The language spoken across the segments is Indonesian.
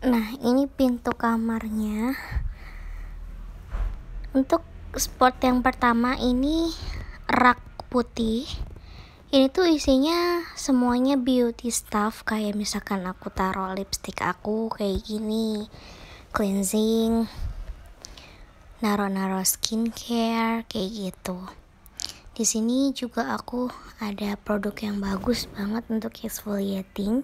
Nah, ini pintu kamarnya. Untuk spot yang pertama ini rak putih. Ini tuh isinya semuanya beauty stuff kayak misalkan aku taruh lipstick aku kayak gini. Cleansing. Naro-naro skincare kayak gitu. Di sini juga aku ada produk yang bagus banget untuk exfoliating.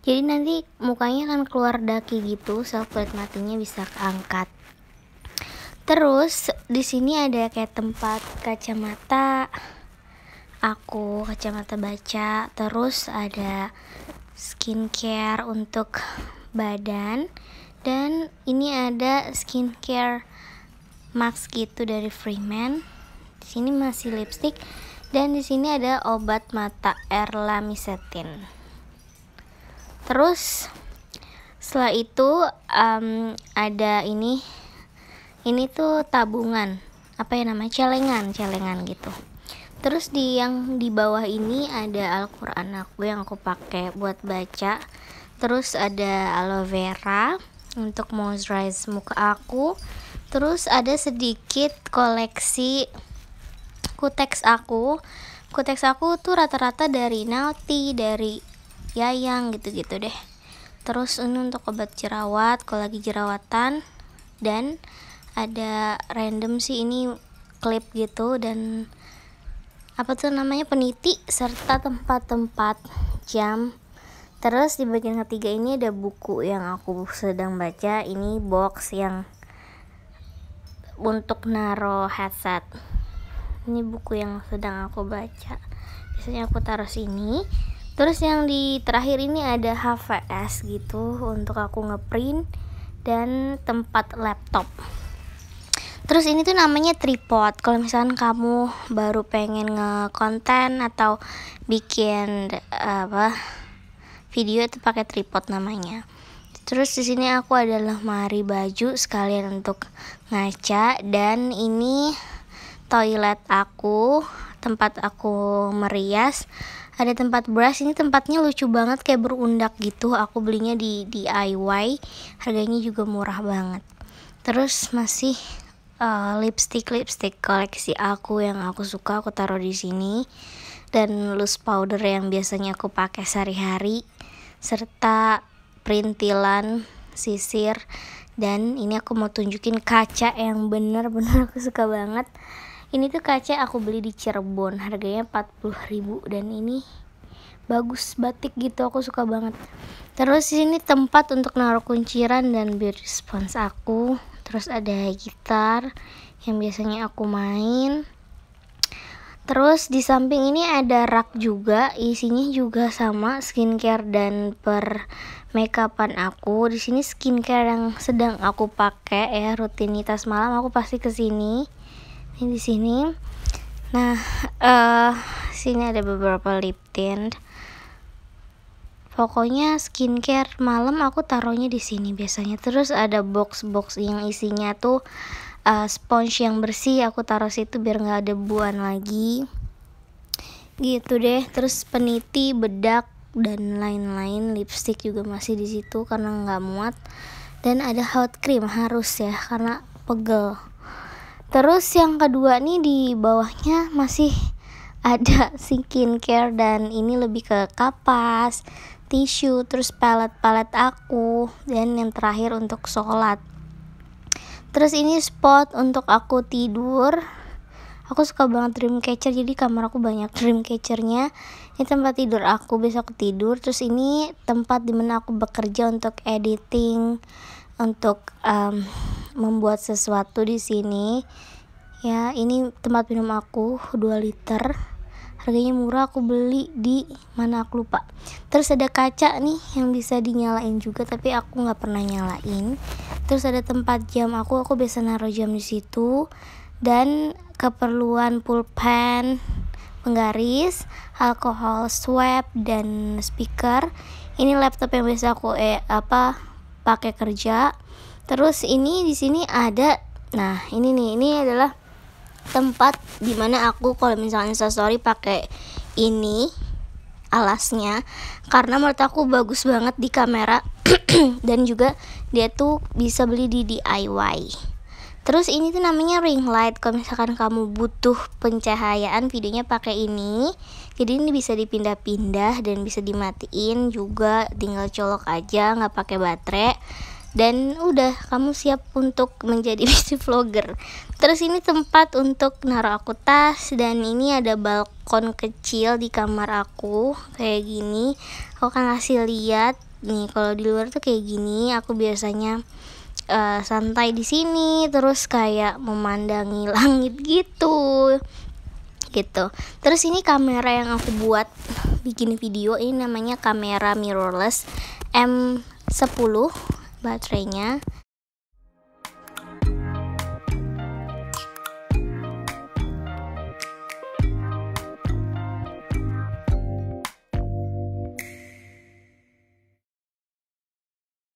Jadi nanti mukanya akan keluar daki gitu, sel kulit matinya bisa keangkat. Terus di sini ada kayak tempat kacamata aku, kacamata baca, terus ada skincare untuk badan dan ini ada skincare mask gitu dari Freeman di sini masih lipstick dan di sini ada obat mata Erlamisetin. Terus setelah itu um, ada ini ini tuh tabungan apa ya namanya celengan celengan gitu terus di yang di bawah ini ada alquran aku yang aku pakai buat baca terus ada aloe vera untuk moisturize muka aku terus ada sedikit koleksi kuteks aku kuteks aku tuh rata-rata dari Nalti dari Yayang gitu-gitu deh terus ini untuk obat jerawat kalau lagi jerawatan dan ada random sih ini klip gitu dan apa tuh namanya peniti serta tempat-tempat jam terus di bagian ketiga ini ada buku yang aku sedang baca ini box yang untuk naro headset ini buku yang sedang aku baca biasanya aku taruh sini terus yang di terakhir ini ada HVS gitu untuk aku ngeprint dan tempat laptop Terus ini tuh namanya tripod. Kalau misalkan kamu baru pengen ngekonten atau bikin apa video itu pakai tripod namanya. Terus di sini aku ada lemari baju sekalian untuk ngaca dan ini toilet aku, tempat aku merias, ada tempat brush. Ini tempatnya lucu banget kayak berundak gitu. Aku belinya di DIY, harganya juga murah banget. Terus masih uh, lipstick lipstick koleksi aku yang aku suka aku taruh di sini dan loose powder yang biasanya aku pakai sehari-hari serta perintilan sisir dan ini aku mau tunjukin kaca yang bener-bener aku suka banget ini tuh kaca aku beli di Cirebon harganya 40.000 dan ini bagus batik gitu aku suka banget terus ini tempat untuk naruh kunciran dan biar response aku terus ada gitar yang biasanya aku main Terus di samping ini ada rak juga, isinya juga sama skincare dan per makeupan aku. Di sini skincare yang sedang aku pakai ya rutinitas malam aku pasti kesini. sini ini di sini nah uh, sini ada beberapa lip tint pokoknya skincare malam aku taruhnya di sini biasanya terus ada box box yang isinya tuh uh, sponge yang bersih aku taruh situ biar nggak ada buan lagi gitu deh terus peniti bedak dan lain-lain lipstick juga masih di situ karena nggak muat dan ada hot cream harus ya karena pegel Terus yang kedua nih di bawahnya masih ada skincare dan ini lebih ke kapas, tisu, terus palet-palet aku dan yang terakhir untuk sholat. Terus ini spot untuk aku tidur. Aku suka banget dream catcher jadi kamar aku banyak dream catchernya. Ini tempat tidur aku besok tidur. Terus ini tempat dimana aku bekerja untuk editing, untuk um, membuat sesuatu di sini ya ini tempat minum aku 2 liter harganya murah aku beli di mana aku lupa terus ada kaca nih yang bisa dinyalain juga tapi aku nggak pernah nyalain terus ada tempat jam aku aku biasa naruh jam di situ dan keperluan pulpen penggaris alkohol swab dan speaker ini laptop yang biasa aku eh apa pakai kerja terus ini di sini ada nah ini nih ini adalah tempat dimana aku kalau misalnya instastory pakai ini alasnya karena menurut aku bagus banget di kamera dan juga dia tuh bisa beli di DIY terus ini tuh namanya ring light kalau misalkan kamu butuh pencahayaan videonya pakai ini jadi ini bisa dipindah-pindah dan bisa dimatiin juga tinggal colok aja nggak pakai baterai dan udah kamu siap untuk menjadi beauty vlogger terus ini tempat untuk naruh aku tas dan ini ada balkon kecil di kamar aku kayak gini aku akan ngasih lihat nih kalau di luar tuh kayak gini aku biasanya uh, santai di sini terus kayak memandangi langit gitu gitu terus ini kamera yang aku buat bikin video ini namanya kamera mirrorless M10 baterainya